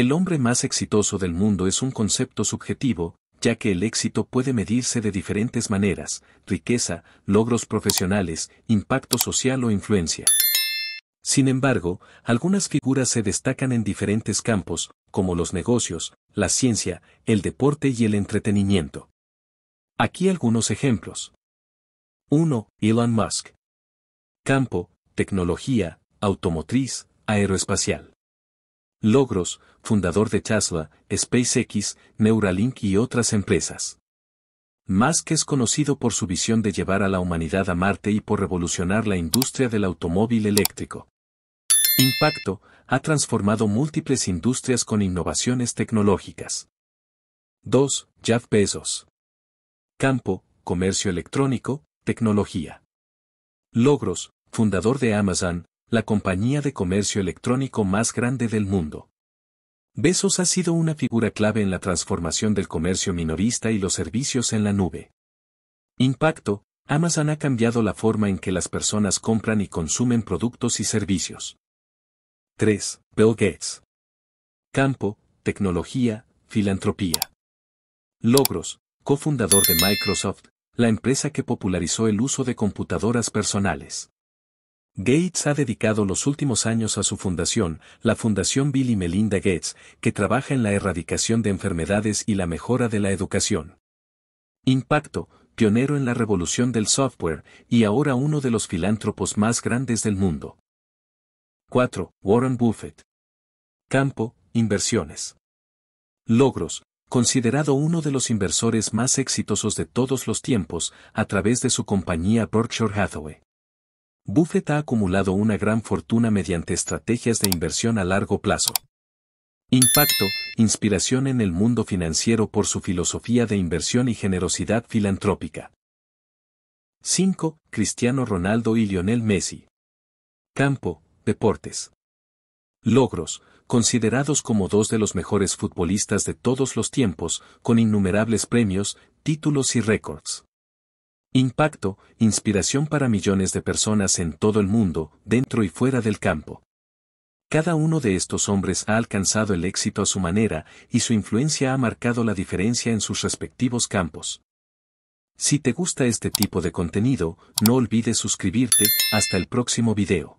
El hombre más exitoso del mundo es un concepto subjetivo, ya que el éxito puede medirse de diferentes maneras, riqueza, logros profesionales, impacto social o influencia. Sin embargo, algunas figuras se destacan en diferentes campos, como los negocios, la ciencia, el deporte y el entretenimiento. Aquí algunos ejemplos. 1. Elon Musk. Campo, tecnología, automotriz, aeroespacial. Logros, fundador de Tesla, SpaceX, Neuralink y otras empresas. Musk es conocido por su visión de llevar a la humanidad a Marte y por revolucionar la industria del automóvil eléctrico. Impacto, ha transformado múltiples industrias con innovaciones tecnológicas. 2. Jeff Bezos. Campo, comercio electrónico, tecnología. Logros, fundador de Amazon, la compañía de comercio electrónico más grande del mundo. Besos ha sido una figura clave en la transformación del comercio minorista y los servicios en la nube. Impacto, Amazon ha cambiado la forma en que las personas compran y consumen productos y servicios. 3. Bill Gates. Campo, tecnología, filantropía. Logros, cofundador de Microsoft, la empresa que popularizó el uso de computadoras personales. Gates ha dedicado los últimos años a su fundación, la Fundación Bill y Melinda Gates, que trabaja en la erradicación de enfermedades y la mejora de la educación. Impacto, pionero en la revolución del software y ahora uno de los filántropos más grandes del mundo. 4. Warren Buffett. Campo, inversiones. Logros, considerado uno de los inversores más exitosos de todos los tiempos, a través de su compañía Berkshire Hathaway. Buffett ha acumulado una gran fortuna mediante estrategias de inversión a largo plazo. Impacto, inspiración en el mundo financiero por su filosofía de inversión y generosidad filantrópica. 5. Cristiano Ronaldo y Lionel Messi. Campo, deportes. Logros, considerados como dos de los mejores futbolistas de todos los tiempos, con innumerables premios, títulos y récords. Impacto, inspiración para millones de personas en todo el mundo, dentro y fuera del campo. Cada uno de estos hombres ha alcanzado el éxito a su manera y su influencia ha marcado la diferencia en sus respectivos campos. Si te gusta este tipo de contenido, no olvides suscribirte, hasta el próximo video.